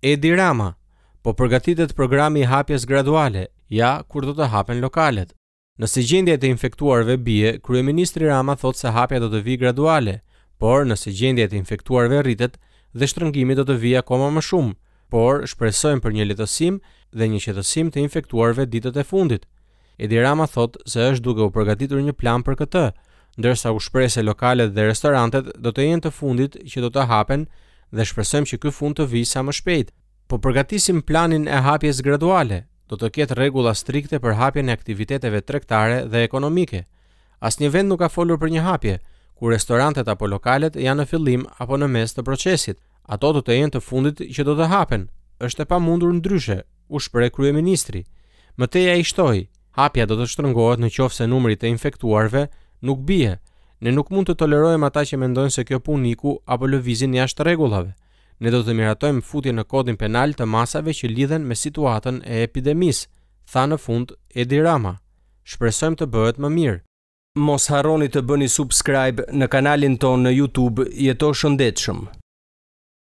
Edi Rama, po përgatitet programi hapjes graduale, ja kur do të hapen lokalet. Nëse gjendja e të infektuarve bie, kryeministri Rama thot se hapja do të vi graduale, por nëse gjendja e të infektuarve rritet dhe shtrëngimi do të vi akoma më shumë, por shpresojmë për një lehtësim dhe një qetësim të infektuarve ditët e fundit. Edi Rama thot se është duke u përgatitur një plan për këtë, ndërsa u shprese lokalet dhe restorantet do të jenë të fundit që do të hapen dhe shpresojmë që ky fund të vijë sa më shpejt. Po përgatisim planin e hapjes graduale. Do të ketë rregulla strikte për hapjen e aktiviteteve tregtare dhe ekonomike. Asnjë vend nuk ka folur për një hapje, ku restorantet apo lokalet janë në fillim apo në mes të procesit. Ato do të jenë të fundit që do të hapen. Është e pamundur ndryshe, u shpreh kryeministri. Më teja i shtoi, hapja do të shtrëngohet në qofë se numri të infektuarve nuk bie, Ne nuk mund të tolerojmë ata që mendojnë se kjo punë iku apo lëvizin jashtë rregullave. Ne do të miratojmë futjen në kodin penal të masave që lidhen me situatën e epidemisë, tha në fund Edi Rama. Shpresojmë të bëhet më mirë. Mos harroni të bëni subscribe në kanalin tonë në YouTube, jeto shëndetshëm.